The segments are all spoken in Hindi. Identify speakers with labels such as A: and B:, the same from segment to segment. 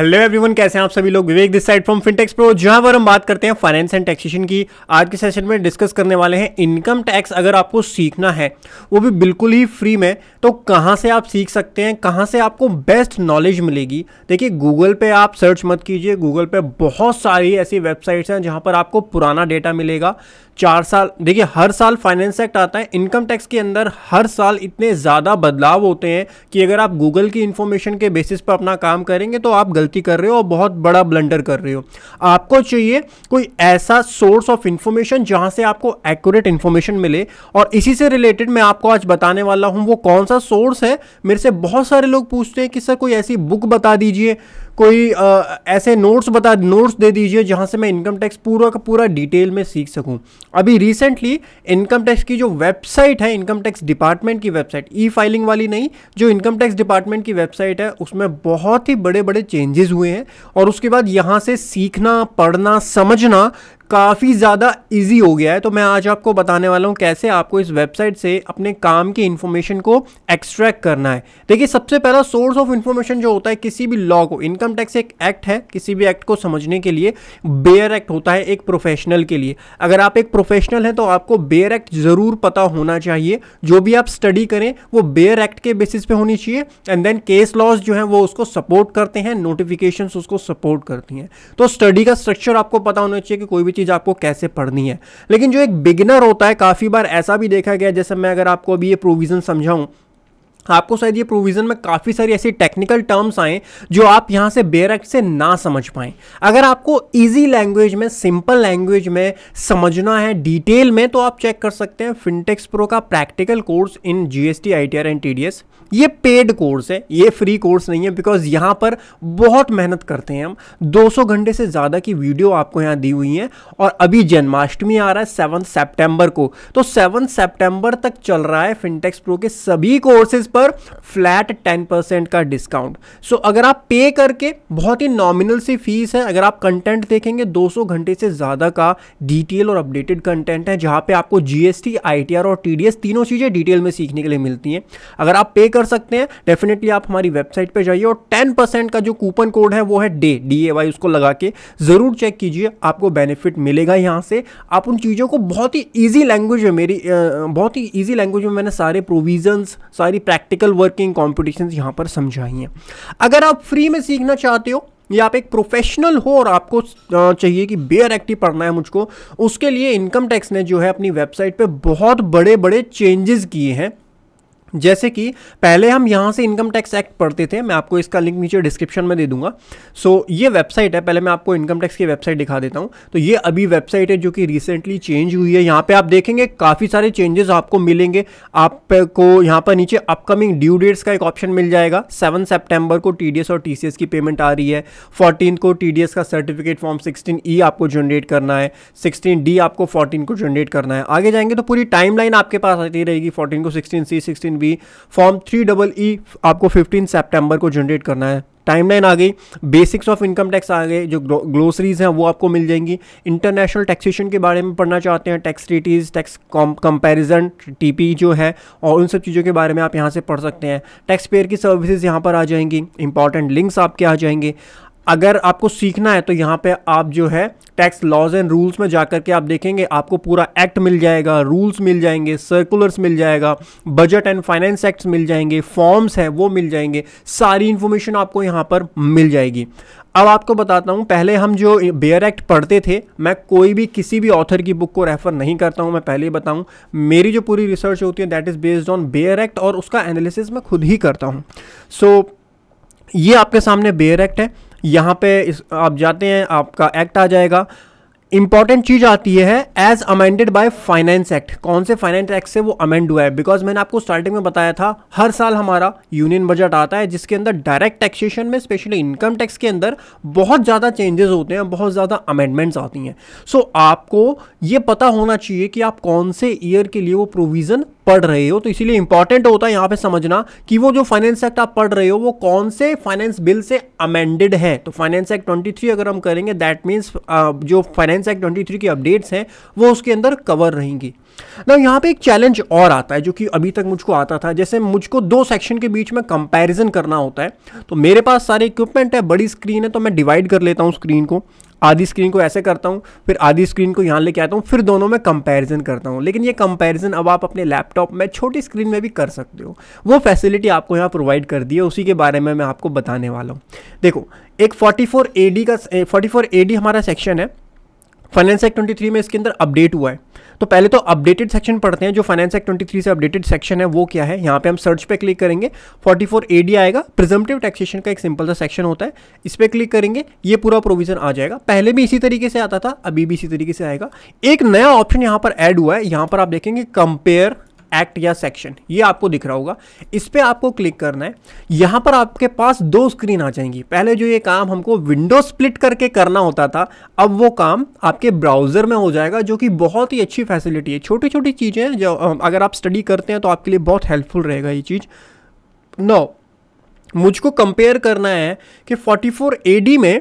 A: हेलो एवरीवन कैसे हैं आप सभी लोग Vivek this side from Fintechs Pro जहां पर हम बात करते हैं फाइनेंस एंड टैक्सेशन की आज के सेशन में डिस्कस करने वाले हैं इनकम टैक्स अगर आपको सीखना है वो भी बिल्कुल ही फ्री में तो कहां से आप सीख सकते हैं कहां से आपको बेस्ट नॉलेज मिलेगी देखिए गूगल पे आप सर्च मत कीजिए गूगल पे बहुत सारी ऐसी वेबसाइट्स हैं जहाँ पर आपको पुराना डेटा मिलेगा चार साल देखिए हर साल फाइनेंस एक्ट आता है इनकम टैक्स के अंदर हर साल इतने ज़्यादा बदलाव होते हैं कि अगर आप गूगल की इन्फॉर्मेशन के बेसिस पर अपना काम करेंगे तो आप गलती गलती कर रहे हो और बहुत बड़ा ब्लंडर कर रहे हो आपको चाहिए कोई ऐसा सोर्स ऑफ इंफॉर्मेशन जहाँ से आपको एक्यूरेट इन्फॉर्मेशन मिले और इसी से रिलेटेड मैं आपको आज बताने वाला हूँ वो कौन सा सोर्स है मेरे से बहुत सारे लोग पूछते हैं कि सर कोई ऐसी बुक बता दीजिए कोई आ, ऐसे नोट्स बता नोट्स दे दीजिए जहाँ से मैं इनकम टैक्स पूरा का पूरा डिटेल में सीख सकूँ अभी रिसेंटली इनकम टैक्स की जो वेबसाइट है इनकम टैक्स डिपार्टमेंट की वेबसाइट ई फाइलिंग वाली नहीं जो इनकम टैक्स डिपार्टमेंट की वेबसाइट है उसमें बहुत ही बड़े बड़े चेंजेस हुए हैं और उसके बाद यहाँ से सीखना पढ़ना समझना काफ़ी ज़्यादा इजी हो गया है तो मैं आज आपको बताने वाला हूँ कैसे आपको इस वेबसाइट से अपने काम की इन्फॉर्मेशन को एक्सट्रैक्ट करना है देखिए सबसे पहला सोर्स ऑफ इन्फॉर्मेशन जो होता है किसी भी लॉ को इनकम टैक्स एक एक्ट है किसी भी एक्ट को समझने के लिए बेयर एक्ट होता है एक प्रोफेशनल के लिए अगर आप एक प्रोफेशनल हैं तो आपको बेयर एक्ट ज़रूर पता होना चाहिए जो भी आप स्टडी करें वो बेयर एक्ट के बेसिस पे होनी चाहिए एंड देन केस लॉज जो है वो उसको सपोर्ट करते हैं नोटिफिकेशन उसको सपोर्ट करती हैं तो स्टडी का स्ट्रक्चर आपको पता होना चाहिए कि कोई भी चीज़ आपको कैसे पढ़नी है लेकिन जो एक बिगिनर होता है काफ़ी बार ऐसा भी देखा गया जैसे मैं अगर आपको अभी ये प्रोविज़न समझाऊँ आपको शायद ये प्रोविज़न में काफ़ी सारी ऐसी टेक्निकल टर्म्स आएँ जो आप यहाँ से बेरक से ना समझ पाएँ अगर आपको इजी लैंग्वेज में सिंपल लैंग्वेज में समझना है डिटेल में तो आप चेक कर सकते हैं फिनटेक्स प्रो का practical course in GST, ITR and TDS ये पेड कोर्स है ये फ्री कोर्स नहीं है बिकॉज यहाँ पर बहुत मेहनत करते हैं हम 200 घंटे से ज़्यादा की वीडियो आपको यहाँ दी हुई है और अभी जन्माष्टमी आ रहा है सेवन सेप्टेम्बर को तो सेवन सेप्टेम्बर तक चल रहा है फिनटेक्स प्रो के सभी कोर्सेज पर फ्लैट टेन परसेंट का डिस्काउंट सो so, अगर आप पे करके बहुत ही नॉमिनल सी फीस है अगर आप कंटेंट देखेंगे 200 घंटे से ज़्यादा का डिटेल और अपडेटेड कंटेंट है जहाँ पे आपको जीएसटी आईटीआर और टीडीएस तीनों चीज़ें डिटेल में सीखने के लिए मिलती हैं अगर आप पे कर सकते हैं डेफिनेटली आप हमारी वेबसाइट पर जाइए और टेन परसेंट का जो कूपन कोड है वो है डे डी ए वाई उसको लगा के ज़रूर चेक कीजिए आपको बेनिफिट मिलेगा यहाँ से आप उन चीज़ों को बहुत ही ईजी लैंग्वेज में मेरी बहुत ही ईजी लैंग्वेज में मैंने सारे प्रोविजन्स सारी प्रैक्टिस प्रैक्टिकल वर्किंग कॉम्पिटिशन यहाँ पर समझाई हैं अगर आप फ्री में सीखना चाहते हो या आप एक प्रोफेशनल हो और आपको चाहिए कि बेयर एक्टिव पढ़ना है मुझको उसके लिए इनकम टैक्स ने जो है अपनी वेबसाइट पे बहुत बड़े बड़े चेंजेस किए हैं जैसे कि पहले हम यहाँ से इनकम टैक्स एक्ट पढ़ते थे मैं आपको इसका लिंक नीचे डिस्क्रिप्शन में दे दूंगा सो so, ये वेबसाइट है पहले मैं आपको इनकम टैक्स की वेबसाइट दिखा देता हूँ तो ये अभी वेबसाइट है जो कि रिसेंटली चेंज हुई है यहाँ पे आप देखेंगे काफ़ी सारे चेंजेस आपको मिलेंगे आपको यहाँ पर नीचे अपकमिंग ड्यू डेट्स का एक ऑप्शन मिल जाएगा सेवन सेप्टेम्बर को टी और टी की पेमेंट आ रही है फोर्टीन को टी का सर्टिफिकेट फॉर्म सिक्सटीन ई आपको जनरेट करना है सिक्सटीन डी आपको फोर्टीन को जनरेट करना है आगे जाएंगे तो पूरी टाइम आपके पास आती रहेगी फोर्टीन को sixteen C sixteen B form three double E आपको फिफ्टीन सेप्टेम्बर को जनरेट करना है टाइमलाइन आ गई बेसिक्स ऑफ इनकम टैक्स आ गए जो ग्लोसरीज हैं वो आपको मिल जाएंगी इंटरनेशनल टैक्सेशन के बारे में पढ़ना चाहते हैं tax treaties tax comparison TP जो है और उन सब चीज़ों के बारे में आप यहाँ से पढ़ सकते हैं टैक्स पेयर की सर्विसेज यहाँ पर आ जाएंगी इंपॉर्टेंट लिंक्स आपके आ जाएंगे अगर आपको सीखना है तो यहाँ पे आप जो है टैक्स लॉज एंड रूल्स में जा कर के आप देखेंगे आपको पूरा एक्ट मिल जाएगा रूल्स मिल जाएंगे सर्कुलर्स मिल जाएगा बजट एंड फाइनेंस एक्ट्स मिल जाएंगे फॉर्म्स हैं वो मिल जाएंगे सारी इन्फॉर्मेशन आपको यहाँ पर मिल जाएगी अब आपको बताता हूँ पहले हम जो बेयर एक्ट पढ़ते थे मैं कोई भी किसी भी ऑथर की बुक को रेफर नहीं करता हूँ मैं पहले ही बताऊँ मेरी जो पूरी रिसर्च होती है that is based on bare act और उसका एनालिसिस मैं खुद ही करता हूँ सो so, ये आपके सामने बेयर एक्ट है यहाँ पे इस आप जाते हैं आपका एक्ट आ जाएगा इंपॉर्टेंट चीज आती है as amended by finance act कौन से फाइनेंस एक्ट से वो अमेंड हुआ है बिकॉज मैंने आपको स्टार्टिंग में बताया था हर साल हमारा यूनियन बजट आता है जिसके अंदर डायरेक्ट टैक्सेशन में स्पेशली इनकम टैक्स के अंदर बहुत ज़्यादा चेंजेस होते हैं बहुत ज़्यादा अमेंडमेंट्स आती हैं सो so, आपको ये पता होना चाहिए कि आप कौन से ईयर के लिए वो प्रोविज़न पढ़ रहे हो तो इसीलिए इंपॉर्टेंट होता है यहाँ पे समझना कि वो जो फाइनेंस एक्ट आप पढ़ रहे हो वो कौन से फाइनेंस बिल से अमेंडेड है तो फाइनेंस एक्ट ट्वेंटी अगर हम करेंगे दैट मीन्स uh, जो फाइनेंस डिफेंस एक्ट 23 की अपडेट्स हैं वो उसके अंदर कवर रहेंगी ना यहाँ पे एक चैलेंज और आता है जो कि अभी तक मुझको आता था जैसे मुझको दो सेक्शन के बीच में कंपैरिजन करना होता है तो मेरे पास सारे इक्विपमेंट है बड़ी स्क्रीन है तो मैं डिवाइड कर लेता हूँ स्क्रीन को आधी स्क्रीन को ऐसे करता हूँ फिर आधी स्क्रीन को यहाँ लेके आता हूँ फिर दोनों में कंपैरिजन करता हूँ लेकिन ये कंपैरिजन अब आप अपने लैपटॉप में छोटी स्क्रीन में भी कर सकते हो वो फैसिलिटी आपको यहाँ प्रोवाइड कर दी है उसी के बारे में मैं आपको बताने वाला हूँ देखो एक 44 एडी का 44 एडी हमारा सेक्शन है फाइनेंस एक्ट ट्वेंटी में इसके अंदर अपडेट हुआ है तो पहले तो अपडेटेड सेक्शन पढ़ते हैं जो फाइनेंस एक्ट 23 से अपडेटेड सेक्शन है वो क्या है यहाँ पे हम सर्च पे क्लिक करेंगे 44 एडी आएगा प्रिजमटिव टैक्सेशन का एक सिंपल सा सेक्शन होता है इस पर क्लिक करेंगे ये पूरा प्रोविजन आ जाएगा पहले भी इसी तरीके से आता था अभी भी इसी तरीके से आएगा एक नया ऑप्शन यहाँ पर ऐड हुआ है यहाँ पर आप देखेंगे कंपेयर एक्ट या सेक्शन ये आपको दिख रहा होगा इस पर आपको क्लिक करना है यहाँ पर आपके पास दो स्क्रीन आ जाएंगी पहले जो ये काम हमको विंडो स्प्लिट करके करना होता था अब वो काम आपके ब्राउज़र में हो जाएगा जो कि बहुत ही अच्छी फैसिलिटी है छोटी छोटी चीज़ें जो अगर आप स्टडी करते हैं तो आपके लिए बहुत हेल्पफुल रहेगा ये चीज़ नौ मुझको कंपेयर करना है कि 44 एडी में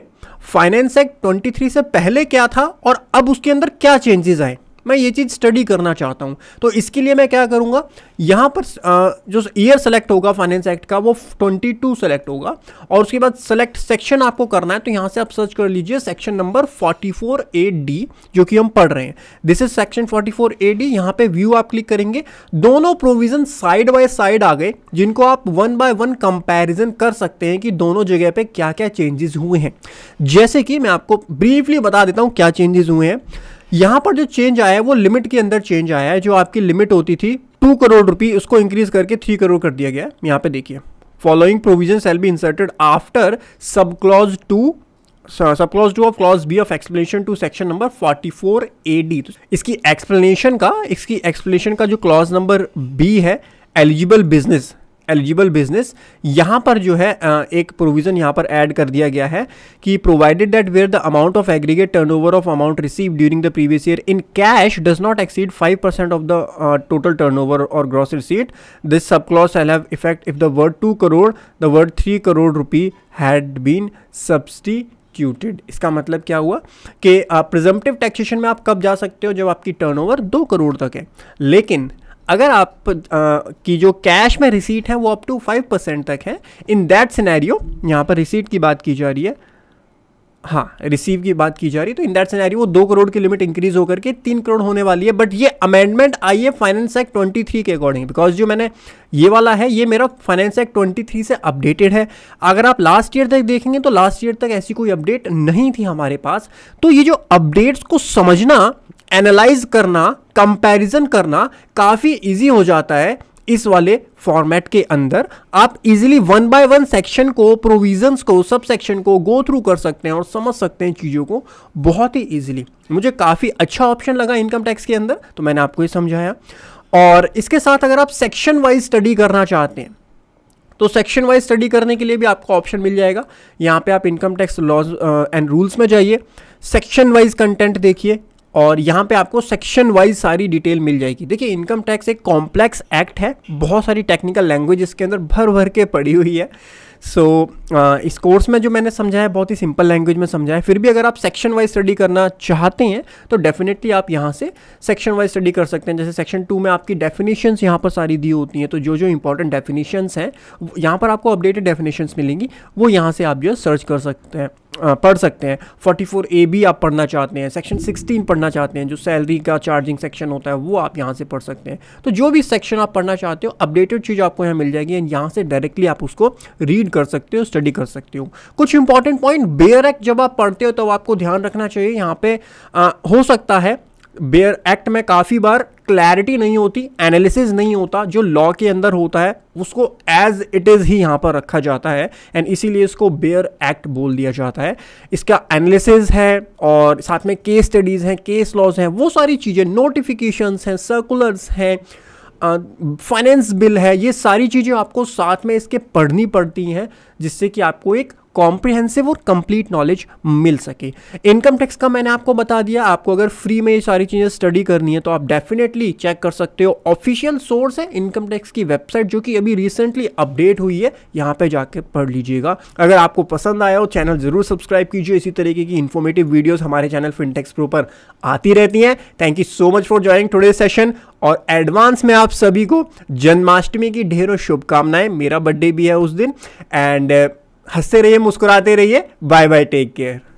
A: फाइनेंस एक्ट 23 से पहले क्या था और अब उसके अंदर क्या चेंजेस आए मैं ये चीज़ स्टडी करना चाहता हूँ तो इसके लिए मैं क्या करूँगा यहाँ पर जो ईयर सेलेक्ट होगा फाइनेंस एक्ट का वो 22 सेलेक्ट होगा और उसके बाद सेलेक्ट सेक्शन आपको करना है तो यहाँ से आप सर्च कर लीजिए सेक्शन नंबर 44 ए डी जो कि हम पढ़ रहे हैं this is section 44 A D यहाँ पे व्यू आप क्लिक करेंगे दोनों प्रोविजन साइड बाय साइड आ गए जिनको आप वन बाय वन कंपेरिजन कर सकते हैं कि दोनों जगह पर क्या क्या चेंजेस हुए हैं जैसे कि मैं आपको ब्रीफली बता देता हूँ क्या चेंजेस हुए हैं यहां पर जो चेंज आया है वो लिमिट के अंदर चेंज आया है जो आपकी लिमिट होती थी टू करोड़ रुपी उसको इंक्रीज करके थ्री करोड़ कर दिया गया यहां पे देखिए following provision shall be inserted after sub clause two sub clause two of clause B of explanation to section number 44 A D इसकी एक्सप्लेनेशन का इसकी एक्सप्लेनेशन का जो क्लॉज नंबर बी है एलिजिबल बिजनेस एलिजिबल बिजनेस यहाँ पर जो है एक प्रोविज़न यहाँ पर ऐड कर दिया गया है कि provided that where the amount of aggregate turnover of amount receive during the previous year in cash does not exceed five percent of the total turnover और gross receipt this sub clause I have effect if the word two crore the word three crore rupee had been substituted इसका मतलब क्या हुआ कि प्रिजम्पटिव टैक्सेशन में आप कब जा सकते हो जब आपकी टर्नओवर दो करोड़ तक है लेकिन अगर आप आ, की जो कैश में रिसीट है वो अप टू फाइव परसेंट तक है इन दैट सिनेरियो यहाँ पर रिसीट की बात की जा रही है हाँ रिसीव की बात की जा रही है तो इन दैट सिनेरियो वो दो करोड़ की लिमिट इंक्रीज होकर के तीन करोड़ होने वाली है बट ये अमेंडमेंट आई है फाइनेंस एक्ट ट्वेंटी थ्री के अकॉर्डिंग बिकॉज जो मैंने ये वाला है ये मेरा फाइनेंस एक्ट ट्वेंटी थ्री से अपडेटेड है अगर आप लास्ट ईयर तक देखेंगे तो लास्ट ईयर तक ऐसी कोई अपडेट नहीं थी हमारे पास तो ये जो अपडेट्स को समझना एनालाइज करना कंपैरिजन करना काफ़ी इजी हो जाता है इस वाले फॉर्मेट के अंदर आप easily one by one section को प्रोविजंस को सब सेक्शन को गो थ्रू कर सकते हैं और समझ सकते हैं चीज़ों को बहुत ही इजीली मुझे काफ़ी अच्छा ऑप्शन लगा इनकम टैक्स के अंदर तो मैंने आपको ये समझाया और इसके साथ अगर आप सेक्शन वाइज स्टडी करना चाहते हैं तो सेक्शन वाइज स्टडी करने के लिए भी आपको ऑप्शन मिल जाएगा यहाँ पे आप income tax laws and rules में जाइए सेक्शन वाइज कंटेंट देखिए और यहाँ पे आपको सेक्शन वाइज सारी डिटेल मिल जाएगी देखिए इनकम टैक्स एक कॉम्प्लेक्स एक्ट है बहुत सारी टेक्निकल लैंग्वेज इसके अंदर भर भर के पड़ी हुई है सो so, uh, इस कोर्स में जो मैंने समझाया बहुत ही सिंपल लैंग्वेज में समझाया फिर भी अगर आप सेक्शन वाइज स्टडी करना चाहते हैं तो डेफिनेटली आप यहाँ से सेक्शन वाइज स्टडी कर सकते हैं जैसे सेक्शन टू में आपकी डेफिनेशंस यहाँ पर सारी दी होती हैं तो जो जो इंपॉर्टेंट डेफिनेशंस हैं यहाँ पर आपको अपडेटेड डेफिनेशंस मिलेंगी वो यहाँ से आप जो है सर्च कर सकते हैं पढ़ सकते हैं 44 ए बी आप पढ़ना चाहते हैं सेक्शन 16 पढ़ना चाहते हैं जो सैलरी का चार्जिंग सेक्शन होता है वो आप यहाँ से पढ़ सकते हैं तो जो भी सेक्शन आप पढ़ना चाहते हो अपडेटेड चीज़ आपको यहाँ मिल जाएगी एंड यहाँ से डायरेक्टली आप उसको रीड कर सकते हो स्टडी कर सकते हो कुछ इंपॉर्टेंट पॉइंट बेयर एक्ट जब आप पढ़ते हो तो आपको ध्यान रखना चाहिए यहाँ पे हो सकता है बेयर एक्ट में काफ़ी बार क्लैरिटी नहीं होती एनालिसिस नहीं होता जो लॉ के अंदर होता है उसको एज इट इज़ ही यहाँ पर रखा जाता है एंड इसीलिए इसको बेयर एक्ट बोल दिया जाता है इसका एनालिसिस है और साथ में केस स्टडीज़ हैं केस लॉज हैं वो सारी चीज़ें नोटिफिकेशंस हैं सर्कुलर्स हैं फाइनेंस बिल है ये सारी चीज़ें आपको साथ में इसके पढ़नी पड़ती हैं जिससे कि आपको एक कॉम्प्रिहेंसिव और कंप्लीट नॉलेज मिल सके इनकम टैक्स का मैंने आपको बता दिया आपको अगर फ्री में ये सारी चीज़ें स्टडी करनी है तो आप डेफिनेटली चेक कर सकते हो ऑफिशियल सोर्स है इनकम टैक्स की वेबसाइट जो कि अभी रिसेंटली अपडेट हुई है यहाँ पे जाके पढ़ लीजिएगा अगर आपको पसंद आया हो चैनल ज़रूर सब्सक्राइब कीजिए इसी तरीके की इन्फॉर्मेटिव वीडियोज़ हमारे चैनल फिनटेक्स प्रो पर आती रहती हैं thank you so much for joining today session और एडवांस में आप सभी को जन्माष्टमी की ढेरों शुभकामनाएं मेरा बर्थडे भी है उस दिन एंड हंसते रहिए मुस्कुराते रहिए बाय बाय टेक केयर